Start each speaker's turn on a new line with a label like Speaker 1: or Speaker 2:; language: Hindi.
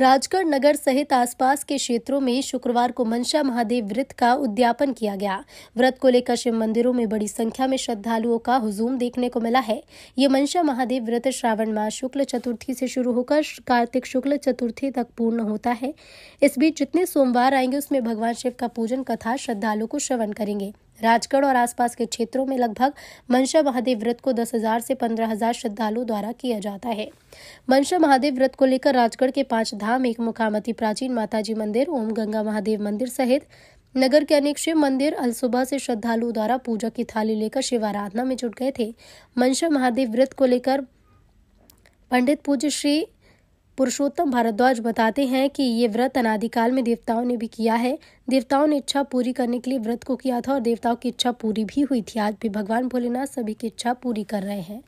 Speaker 1: राजगढ़ नगर सहित आसपास के क्षेत्रों में शुक्रवार को मनसा महादेव व्रत का उद्यापन किया गया व्रत को लेकर शिव मंदिरों में बड़ी संख्या में श्रद्धालुओं का हुजूम देखने को मिला है ये मनसा महादेव व्रत श्रावण मास शुक्ल चतुर्थी से शुरू होकर कार्तिक शुक्ल चतुर्थी तक पूर्ण होता है इस बीच जितने सोमवार आएंगे उसमें भगवान शिव का पूजन कथा श्रद्धालु को श्रवण करेंगे राजगढ़ और आसपास के क्षेत्रों में लगभग मनसा महादेव व्रत को दस हजार से पंद्रह हजार श्रद्धालुओं द्वारा किया जाता है मनशा महादेव व्रत को लेकर राजगढ़ के पांच धाम एक मुखामती प्राचीन माताजी मंदिर ओम गंगा महादेव मंदिर सहित नगर के अनेक शिव मंदिर अलसुबह से श्रद्धालुओं द्वारा पूजा की थाली लेकर शिव आराधना में जुट गए थे मनशा महादेव व्रत को लेकर पंडित पूज्य श्री पुरुषोत्तम भारद्वाज बताते हैं कि ये व्रत अनादिकाल में देवताओं ने भी किया है देवताओं ने इच्छा पूरी करने के लिए व्रत को किया था और देवताओं की इच्छा पूरी भी हुई थी आज भी भगवान भोलेनाथ सभी की इच्छा पूरी कर रहे हैं